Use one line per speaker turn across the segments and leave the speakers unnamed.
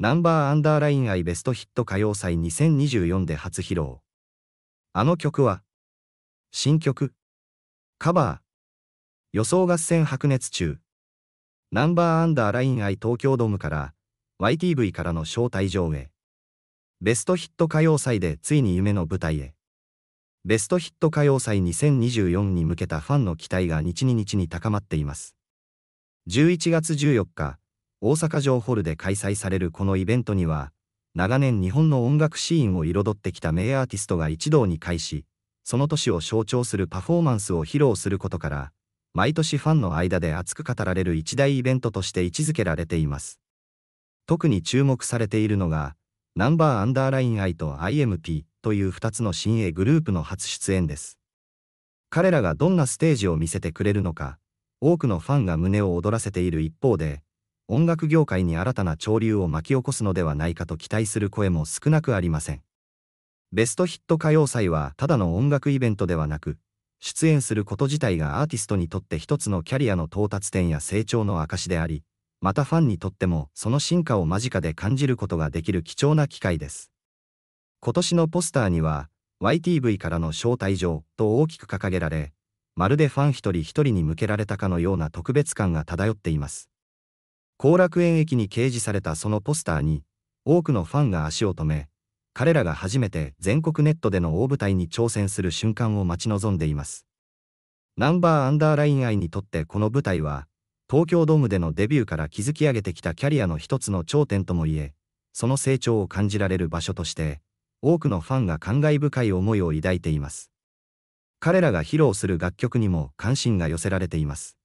ナンバーアンダーライン愛ベストヒット歌謡祭2024で初披露。あの曲は、新曲、カバー、予想合戦白熱中、ナンバーアンダーライン愛東京ドームから、YTV からの招待状へ。ベストヒット歌謡祭でついに夢の舞台へ。ベストヒット歌謡祭2024に向けたファンの期待が日に日に高まっています。11月14日、大阪城ホールで開催されるこのイベントには、長年日本の音楽シーンを彩ってきた名アーティストが一堂に会し、その年を象徴するパフォーマンスを披露することから、毎年ファンの間で熱く語られる一大イベントとして位置づけられています。特に注目されているのが、ナンバーアンダーライン I と IMP という2つの新鋭グループの初出演です。彼らがどんなステージを見せてくれるのか、多くのファンが胸を躍らせている一方で、音楽業界に新たな潮流を巻き起こすのではないかと期待する声も少なくありません。ベストヒット歌謡祭はただの音楽イベントではなく、出演すること自体がアーティストにとって一つのキャリアの到達点や成長の証であり、またファンにとってもその進化を間近で感じることができる貴重な機会です。今年のポスターには、YTV からの招待状と大きく掲げられ、まるでファン一人一人に向けられたかのような特別感が漂っています。後楽園駅に掲示されたそのポスターに、多くのファンが足を止め、彼らが初めて全国ネットでの大舞台に挑戦する瞬間を待ち望んでいます。ナンバーアンダーライン愛にとってこの舞台は、東京ドームでのデビューから築き上げてきたキャリアの一つの頂点ともいえ、その成長を感じられる場所として、多くのファンが感慨深い思いを抱いています。彼らが披露する楽曲にも関心が寄せられています。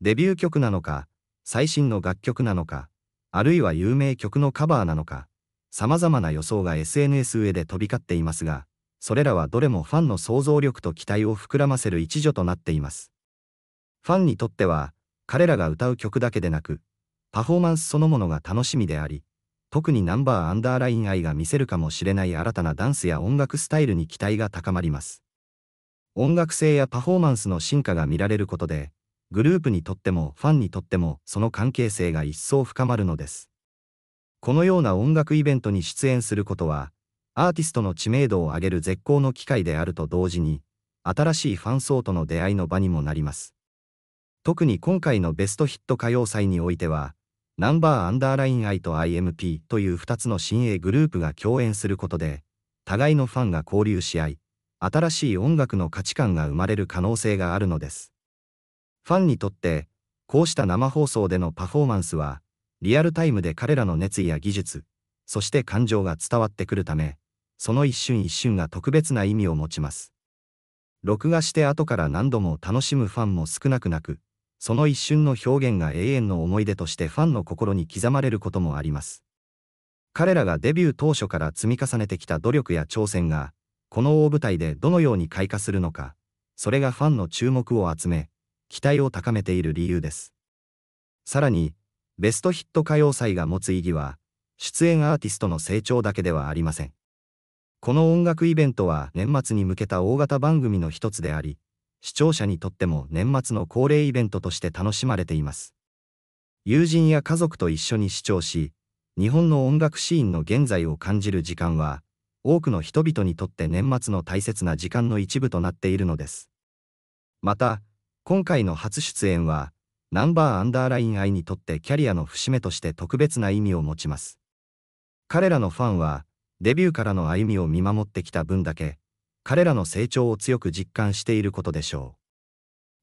デビュー曲なのか、最新の楽曲なのか、あるいは有名曲のカバーなのか、様々な予想が SNS 上で飛び交っていますが、それらはどれもファンの想像力と期待を膨らませる一助となっています。ファンにとっては、彼らが歌う曲だけでなく、パフォーマンスそのものが楽しみであり、特にナンバーアンダーライン愛が見せるかもしれない新たなダンスや音楽スタイルに期待が高まります。音楽性やパフォーマンスの進化が見られることで、グループにとってもファンにとってもその関係性が一層深まるのです。このような音楽イベントに出演することは、アーティストの知名度を上げる絶好の機会であると同時に、新しいファン層との出会いの場にもなります。特に今回のベストヒット歌謡祭においては、ナンバーアンダーライン I と IMP という2つの新鋭グループが共演することで、互いのファンが交流し合い、新しい音楽の価値観が生まれる可能性があるのです。ファンにとって、こうした生放送でのパフォーマンスは、リアルタイムで彼らの熱意や技術、そして感情が伝わってくるため、その一瞬一瞬が特別な意味を持ちます。録画して後から何度も楽しむファンも少なくなく、その一瞬の表現が永遠の思い出としてファンの心に刻まれることもあります。彼らがデビュー当初から積み重ねてきた努力や挑戦が、この大舞台でどのように開花するのか、それがファンの注目を集め、期待を高めている理由です。さらに、ベストヒット歌謡祭が持つ意義は、出演アーティストの成長だけではありません。この音楽イベントは年末に向けた大型番組の一つであり、視聴者にとっても年末の恒例イベントとして楽しまれています。友人や家族と一緒に視聴し、日本の音楽シーンの現在を感じる時間は、多くの人々にとって年末の大切な時間の一部となっているのです。また、今回の初出演は、ナンバーアンダーライン愛にとってキャリアの節目として特別な意味を持ちます。彼らのファンは、デビューからの歩みを見守ってきた分だけ、彼らの成長を強く実感していることでしょ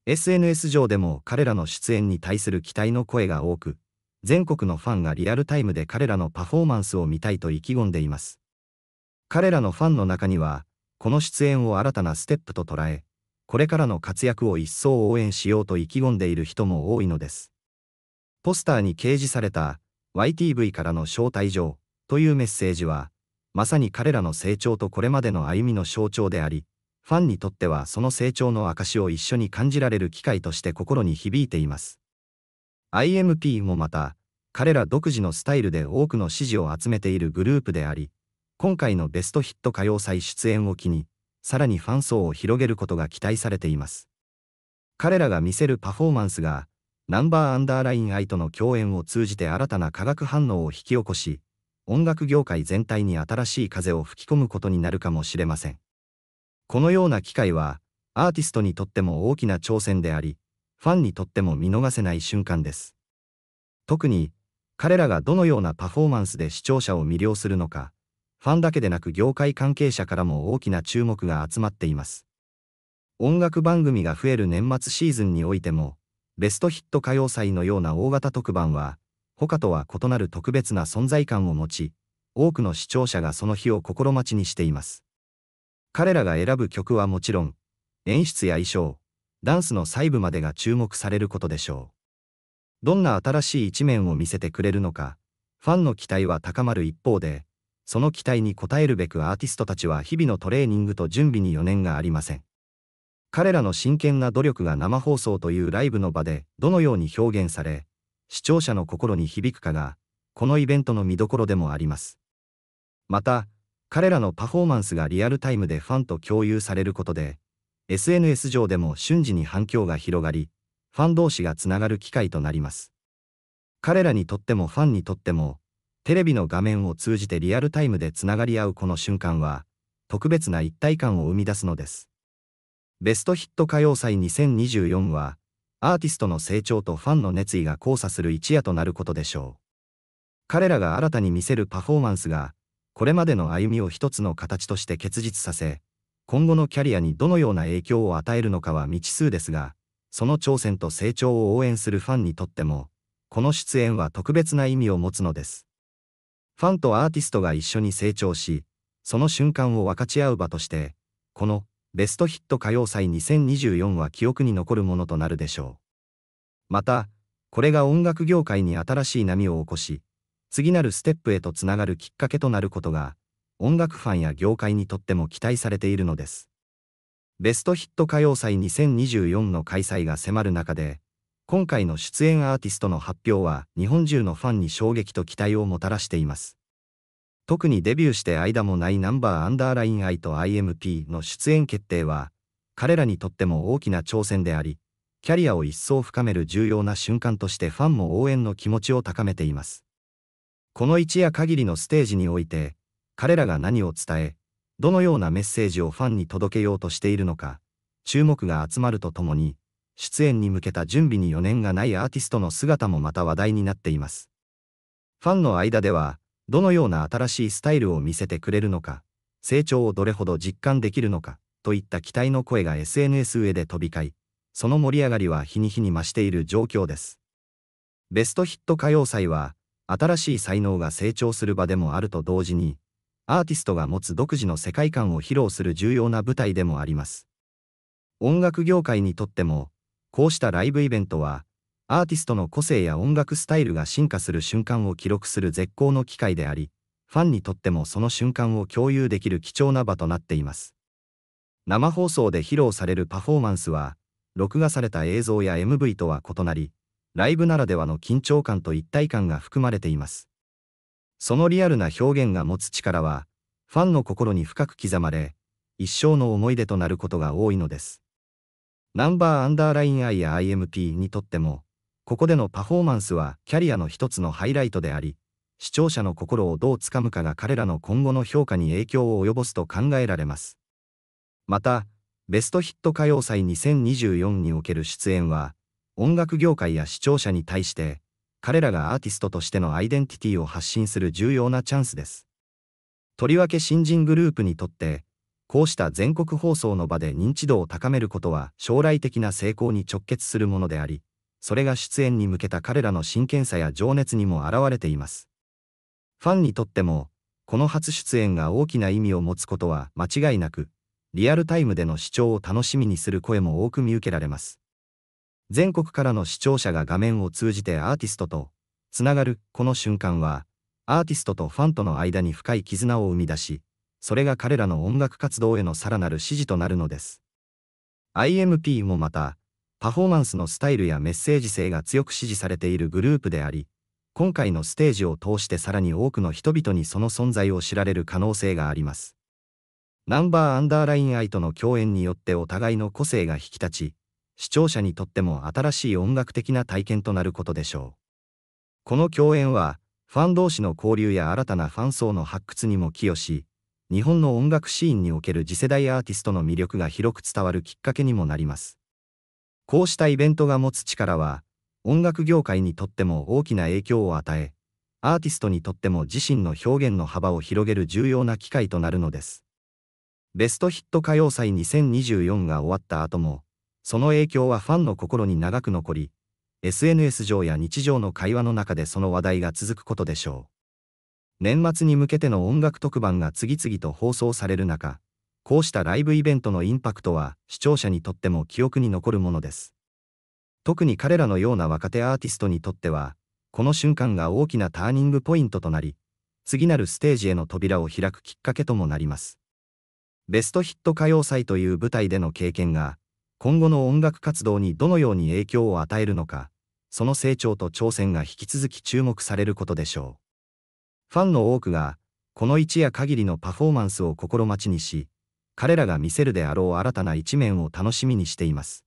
う。SNS 上でも彼らの出演に対する期待の声が多く、全国のファンがリアルタイムで彼らのパフォーマンスを見たいと意気込んでいます。彼らのファンの中には、この出演を新たなステップと捉え、これからの活躍を一層応援しようと意気込んでいる人も多いのです。ポスターに掲示された YTV からの招待状というメッセージは、まさに彼らの成長とこれまでの歩みの象徴であり、ファンにとってはその成長の証を一緒に感じられる機会として心に響いています。IMP もまた、彼ら独自のスタイルで多くの支持を集めているグループであり、今回のベストヒット歌謡祭出演を機に、さらにファン層を広げることが期待されています。彼らが見せるパフォーマンスが、ナンバーアンダーライン愛との共演を通じて新たな化学反応を引き起こし、音楽業界全体に新しい風を吹き込むことになるかもしれません。このような機会は、アーティストにとっても大きな挑戦であり、ファンにとっても見逃せない瞬間です。特に、彼らがどのようなパフォーマンスで視聴者を魅了するのか、ファンだけでなく業界関係者からも大きな注目が集まっています。音楽番組が増える年末シーズンにおいても、ベストヒット歌謡祭のような大型特番は、他とは異なる特別な存在感を持ち、多くの視聴者がその日を心待ちにしています。彼らが選ぶ曲はもちろん、演出や衣装、ダンスの細部までが注目されることでしょう。どんな新しい一面を見せてくれるのか、ファンの期待は高まる一方で、その期待に応えるべくアーティストたちは日々のトレーニングと準備に余念がありません。彼らの真剣な努力が生放送というライブの場でどのように表現され、視聴者の心に響くかが、このイベントの見どころでもあります。また、彼らのパフォーマンスがリアルタイムでファンと共有されることで、SNS 上でも瞬時に反響が広がり、ファン同士がつながる機会となります。彼らにとってもファンにとっても、テレビの画面を通じてリアルタイムでつながり合うこの瞬間は、特別な一体感を生み出すのです。ベストヒット歌謡祭2024は、アーティストの成長とファンの熱意が交差する一夜となることでしょう。彼らが新たに見せるパフォーマンスが、これまでの歩みを一つの形として結実させ、今後のキャリアにどのような影響を与えるのかは未知数ですが、その挑戦と成長を応援するファンにとっても、この出演は特別な意味を持つのです。ファンとアーティストが一緒に成長し、その瞬間を分かち合う場として、このベストヒット歌謡祭2024は記憶に残るものとなるでしょう。また、これが音楽業界に新しい波を起こし、次なるステップへとつながるきっかけとなることが、音楽ファンや業界にとっても期待されているのです。ベストヒット歌謡祭2024の開催が迫る中で、今回の出演アーティストの発表は日本中のファンに衝撃と期待をもたらしています。特にデビューして間もないナンバーアンダーライン I と IMP の出演決定は、彼らにとっても大きな挑戦であり、キャリアを一層深める重要な瞬間としてファンも応援の気持ちを高めています。この一夜限りのステージにおいて、彼らが何を伝え、どのようなメッセージをファンに届けようとしているのか、注目が集まるとともに、出演に向けた準備に余念がないアーティストの姿もまた話題になっています。ファンの間では、どのような新しいスタイルを見せてくれるのか、成長をどれほど実感できるのか、といった期待の声が SNS 上で飛び交い、その盛り上がりは日に日に増している状況です。ベストヒット歌謡祭は、新しい才能が成長する場でもあると同時に、アーティストが持つ独自の世界観を披露する重要な舞台でもあります。音楽業界にとっても、こうしたライブイベントは、アーティストの個性や音楽スタイルが進化する瞬間を記録する絶好の機会であり、ファンにとってもその瞬間を共有できる貴重な場となっています。生放送で披露されるパフォーマンスは、録画された映像や MV とは異なり、ライブならではの緊張感と一体感が含まれています。そのリアルな表現が持つ力は、ファンの心に深く刻まれ、一生の思い出となることが多いのです。ナンバーアンダーライン I や IMP にとっても、ここでのパフォーマンスはキャリアの一つのハイライトであり、視聴者の心をどうつかむかが彼らの今後の評価に影響を及ぼすと考えられます。また、ベストヒット歌謡祭2024における出演は、音楽業界や視聴者に対して、彼らがアーティストとしてのアイデンティティを発信する重要なチャンスです。とりわけ新人グループにとって、こうした全国放送の場で認知度を高めることは将来的な成功に直結するものであり、それが出演に向けた彼らの真剣さや情熱にも表れています。ファンにとっても、この初出演が大きな意味を持つことは間違いなく、リアルタイムでの視聴を楽しみにする声も多く見受けられます。全国からの視聴者が画面を通じてアーティストとつながるこの瞬間は、アーティストとファンとの間に深い絆を生み出し、それが彼らの音楽活動へのさらなる支持となるのです。IMP もまた、パフォーマンスのスタイルやメッセージ性が強く支持されているグループであり、今回のステージを通してさらに多くの人々にその存在を知られる可能性があります。ナンバーアンダーライン愛との共演によってお互いの個性が引き立ち、視聴者にとっても新しい音楽的な体験となることでしょう。この共演は、ファン同士の交流や新たなファン層の発掘にも寄与し、日本の音楽シーンにおける次世代アーティストの魅力が広く伝わるきっかけにもなります。こうしたイベントが持つ力は、音楽業界にとっても大きな影響を与え、アーティストにとっても自身の表現の幅を広げる重要な機会となるのです。ベストヒット歌謡祭2024が終わった後も、その影響はファンの心に長く残り、SNS 上や日常の会話の中でその話題が続くことでしょう。年末に向けての音楽特番が次々と放送される中、こうしたライブイベントのインパクトは視聴者にとっても記憶に残るものです。特に彼らのような若手アーティストにとっては、この瞬間が大きなターニングポイントとなり、次なるステージへの扉を開くきっかけともなります。ベストヒット歌謡祭という舞台での経験が、今後の音楽活動にどのように影響を与えるのか、その成長と挑戦が引き続き注目されることでしょう。ファンの多くが、この一夜限りのパフォーマンスを心待ちにし、彼らが見せるであろう新たな一面を楽しみにしています。